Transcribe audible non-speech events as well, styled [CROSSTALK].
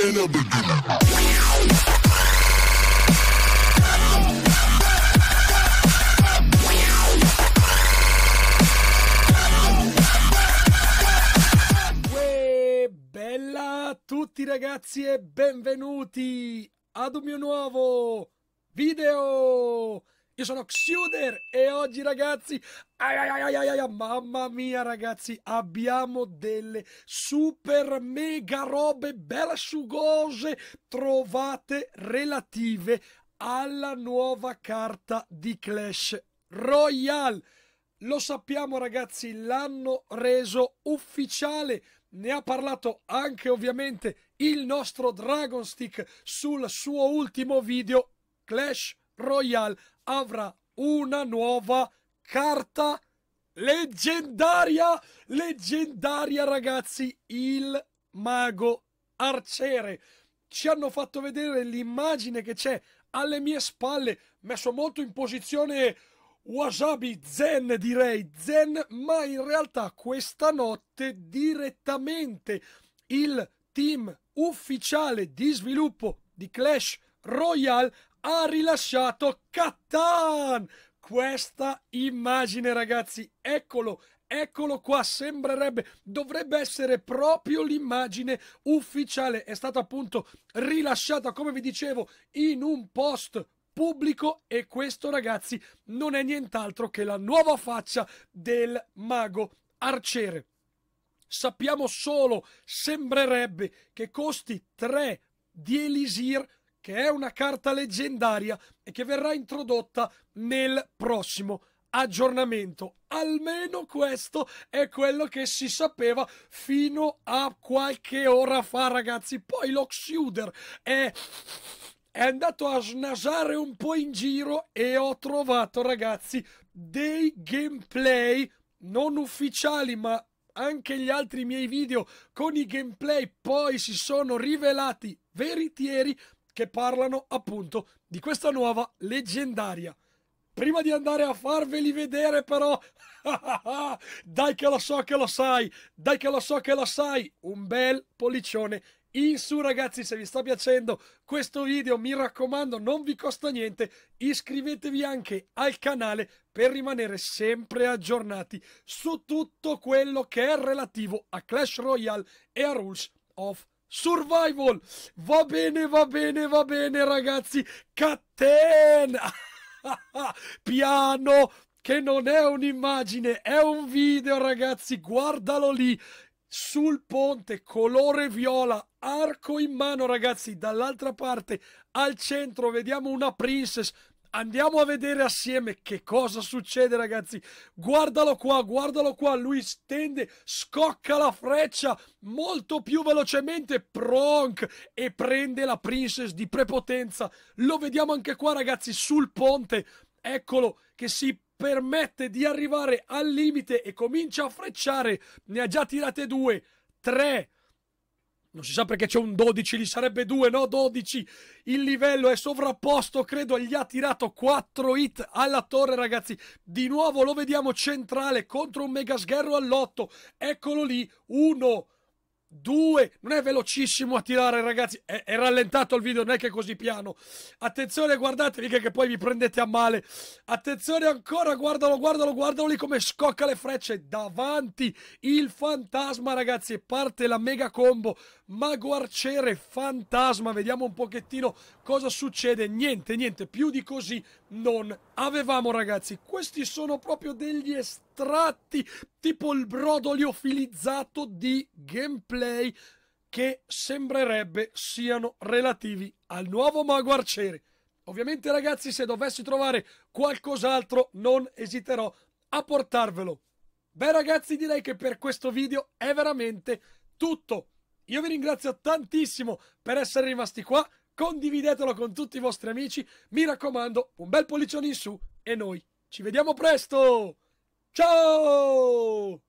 in the beginning. Bella a tutti ragazzi e benvenuti ad un mio nuovo video! Io sono Xuder e oggi ragazzi, ai ai ai ai ai, mamma mia ragazzi, abbiamo delle super mega robe bella sugose trovate relative alla nuova carta di Clash Royale. Lo sappiamo ragazzi, l'hanno reso ufficiale ne ha parlato anche ovviamente il nostro Dragonstick sul suo ultimo video Clash Royale. Royale avrà una nuova carta leggendaria, leggendaria ragazzi, il mago arciere. Ci hanno fatto vedere l'immagine che c'è alle mie spalle, messo molto in posizione wasabi zen direi, zen, ma in realtà questa notte direttamente il team ufficiale di sviluppo di Clash Royale ha rilasciato Cattan. Questa immagine, ragazzi, eccolo, Eccolo qua, sembrerebbe, dovrebbe essere proprio l'immagine ufficiale. È stata appunto rilasciata, come vi dicevo, in un post pubblico e questo ragazzi non è nient'altro che la nuova faccia del mago arciere. Sappiamo solo, sembrerebbe, che costi 3 di Elisir che è una carta leggendaria e che verrà introdotta nel prossimo aggiornamento. Almeno questo è quello che si sapeva fino a qualche ora fa, ragazzi. Poi l'Oxuder è è andato a snasare un po' in giro e ho trovato, ragazzi, dei gameplay non ufficiali, ma anche gli altri miei video con i gameplay poi si sono rivelati veritieri che parlano appunto di questa nuova leggendaria. Prima di andare a farveli vedere però, [LAUGHS] dai che lo so che lo sai, dai che lo so che lo sai, un bel pollicione in su ragazzi se vi sta piacendo questo video mi raccomando non vi costa niente iscrivetevi anche al canale per rimanere sempre aggiornati su tutto quello che è relativo a Clash Royale e a Rules of Survival. Va bene, va bene, va bene, ragazzi. Catena. [LAUGHS] Piano, che non è un'immagine, è un video, ragazzi. Guardalo lì sul ponte colore viola arco in mano ragazzi dall'altra parte al centro vediamo una princess Andiamo a vedere assieme che cosa succede, ragazzi. Guardalo qua, guardalo qua. Lui stende, scocca la freccia molto più velocemente. Pronk e prende la Princess di prepotenza. Lo vediamo anche qua, ragazzi, sul ponte. Eccolo che si permette di arrivare al limite e comincia a frecciare. Ne ha già tirate due, tre non si sa perché c'è un 12, gli sarebbe 2, no 12, il livello è sovrapposto, credo gli ha tirato 4 hit alla torre ragazzi, di nuovo lo vediamo centrale contro un mega sgherro all'8, eccolo lì, 1, 2, non è velocissimo a tirare ragazzi, è, è, rallentato il video, non è che è così piano, attenzione guardatevi che, che poi vi prendete a male, attenzione ancora, guardalo, guardalo, guardalo lì come scocca le frecce, davanti il fantasma ragazzi, e parte la mega combo, Mago Arciere, Fantasma, vediamo un pochettino cosa succede. Niente, niente, più di così non avevamo ragazzi. Questi sono proprio degli estratti, tipo il brodo liofilizzato di gameplay che sembrerebbe siano relativi al nuovo Mago Arciere. Ovviamente ragazzi se dovessi trovare qualcos'altro non esiterò a portarvelo. Beh ragazzi direi che per questo video è veramente tutto. Io vi ringrazio tantissimo per essere rimasti qua, condividetelo con tutti i vostri amici, mi raccomando, un bel pollicione in su e noi ci vediamo presto! Ciao!